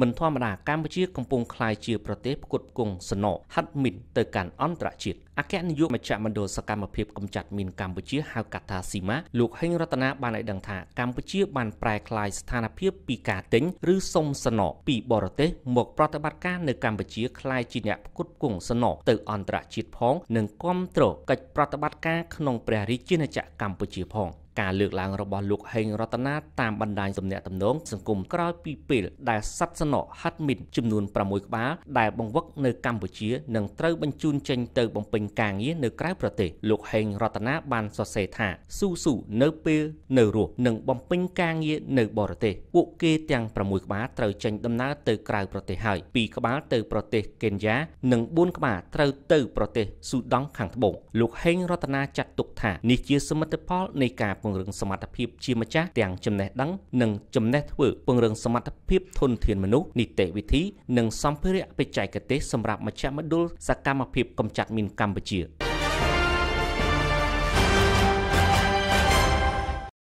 មិនធម្មតាកម្ពុជាកំពុងក្លាយជាប្រទេសផ្គត់ផ្គង់សំណល់ហិតមីនទៅកាន់អន្តរជាតិអគ្គនាយកមជ្ឈមណ្ឌលសកម្មភាពកម្ចាត់មីនកម្ពុជាហៅកាត់ថាស៊ីម៉ាលោកហេងរតនាបានឲ្យដឹងថាកម្ពុជាបានប្រែក្លាយស្ថានភាពពីការទិញឬសុំសំណល់ពីបរទេសមក ប្រតិបត្តិការនៅកម្ពុជាក្លាយជាអ្នកផ្គត់ផ្គង់សំណល់ទៅអន្តរជាតិផង និងគាំទ្រកិច្ចប្រតិបត្តិការក្នុងព្រះរាជាណាចក្រកម្ពុជាផងការលើកឡើងរបស់លោកហេងរតនាតាមបណ្ដាញទំនាក់ទំនងសង្គមក្រោយពីពេលដែលសត្វស្នក់ហាត់មីនចំនួន6ក្បាលដែលបង្វឹកនៅកម្ពុជានឹងត្រូវបញ្ជូនចេញ ទៅបំពេញការងារនៅក្រៅប្រទេស លោកហេងរតនាបានសរសេរថាស៊ូស៊ូនៅពេលនៅរស់នឹងបំពេញការងារនៅបរទេសពួកគេទាំង6ក្បាលត្រូវចេញ ដំណើរទៅក្រៅប្រទេសហើយ2ក្បាលទៅប្រទេសកេនយ៉ានិង4ក្បាលត្រូវទៅប្រទេសស៊ូដង់ខាងត្បូងលោកហេងរតនាចាត់ទុកថានេះជាសមិទ្ធផលនៃការពពង្រឹងសមត្ថភាពជាម្ចាស់ទាំងចំណេះដឹងនិងចំណេះធ្វើពង្រឹងសមត្ថភាពធនធានមនុស្សនីតិវិធីនិងសម្ភារៈបច្ចេកទេសសម្រាប់មជ្ឈមណ្ឌលសកម្មភាពកម្ចាត់មីនកម្ពុជា។